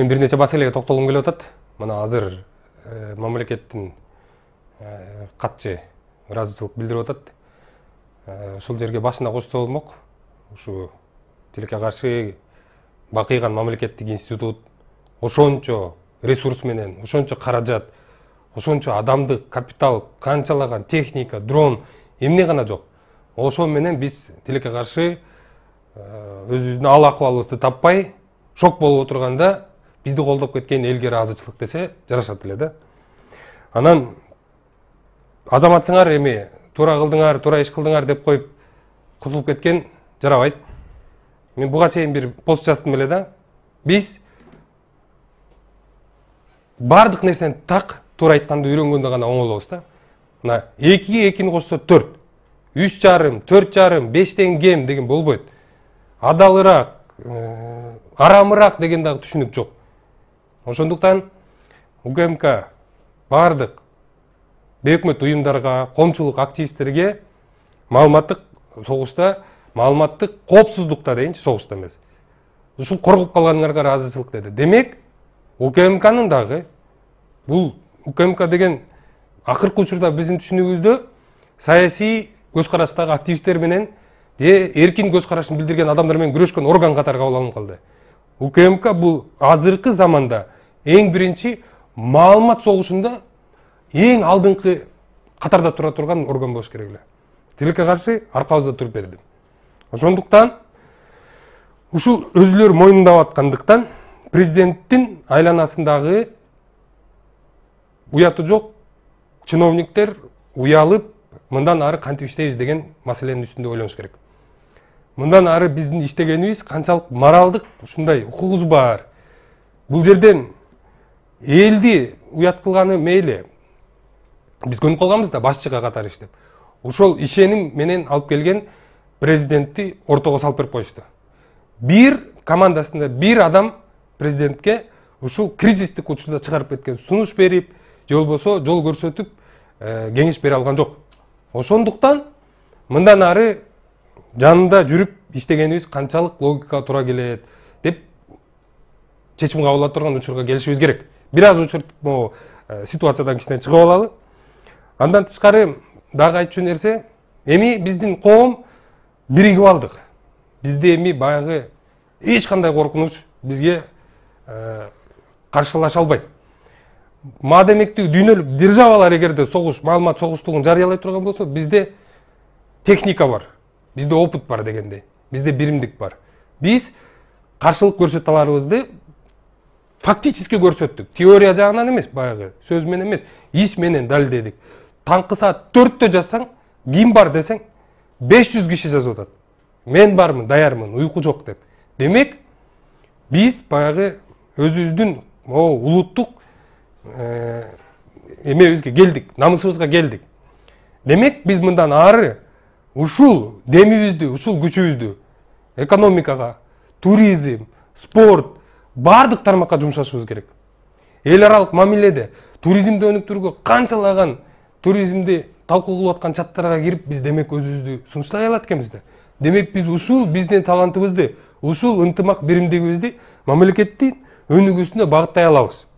мен бир нече маселеге токтолгум келип атат мына азыр э, мамлекеттин э, катчы ыраазычылык билдирип атат э, ушул жерге башына кошсо болмок ушу тилекке каршы бакыйган мамлекеттик институт ошончо ресурс менен ошончо каражат ошончо адамдык капитал канчалаган техника дрон эмне гана жок ошо менен биз тилекке каршы өзүбүздүн ал акыбалыбызды таппай шок болуп отурганда бизди колдоп кеткен элге ыраазычылык десе жарашат эле да анан азаматсыңар эми туура кылдыңар туура иш кылдыңар деп коюп кутулуп кеткен жарабайт мен буга чейин бир пост жаздым эле да биз баардык нерсени так туура айтканды үйрөнгөндө гана оңолобуз да мына экиге экини кошсо төрт үч жарым төрт жарым бештен кем деген болбойт адалыраак э, арамыраак деген дагы түшүнүк жок ошондуктан укмк баардык бейөкмөт уюмдарга коомчулук активисттерге маалыматтык согушта маалыматтык коопсуздукта дейинчи согушта эмес ушул коргоп калгандарга ыраазычылык деди демек укмкнын дагы бул укмк деген акыркы учурда биздин түшүнүгүбүздө саясий көз караштагы активисттер менен же эркин көз карашын билдирген адамдар менен күрөшкөн орган катары кабыл алынып калды укмк бұл азырқы заманда ең бірінші маалымат соғышында ең алдыңқы қатарда тұра тұрған орган болуш керек эле тилекке каршы аркабызда туруп берди ошондуктан ушул өзүлөрү моюндап аткандыктан президенттин айланасындагы уяты жок чиновниктер уялып мындан ары кантип иштейбиз деген маселенин үстүндө ойлонуш керек мындан ары биздин иштегенибиз канчалык моралдык ушундай укугубуз бар бул жерден элди уят кылганы мейли биз көнүп калганбыз да башчыга катары иштеп ошол ишеним менен алып келген президентти ортого салып берип коюшту бир командасында бир адам президентке ушул кризистик учурда чыгарып кеткен сунуш берип же болбосо жол көрсөтүп э, кеңеш бере алган жок ошондуктан мындан ары жанында жүрүп иштегенибиз канчалык логика туура келет деп чечим ала турган учурга келишибиз керек бир аз учур могу э, ситуациядан кичине чыгып алалы андан тышкары дагы айтчу нерсе эми биздин коом биригип алдык бизде эми баягы эч кандай коркунуч бизге э, каршылаша албайт маадемектүү дүйнөлүк державалар эгерде согуш маалымат согуштугун жарыялай турган болсо бизде техника бар бизде опыт бар дегендей бізде биримдик бар биз каршылык көрсөтө аларыбызды фактически көрсөттүк теория жагынан эмес баягы сөз менен эмес иш менен далилдедик таңкы саат төрттө жазсаң ким бар десең беш жүз киши жазып атат мен бармын даярмын уйку жок деп демек биз баягы өзүбүздүн могу улуттук эмебизге келдик намысыбызга келдик демек биз мындан ары ушул демибизди ушул күчүбүздү экономикага туризм спорт баардык тармакка жумшашыбыз керек эл аралык мамиледе туризмди өнүктүрүүгө канчалаган туризмди талкуу кылып аткан чаттарга кирип биз демек өзүбүздү сунуштай алат экенбиз да демек биз ушул биздин талантыбызды ушул ынтымак биримдигибизди мамлекеттин өнүгүүсүнө багыттай алабыз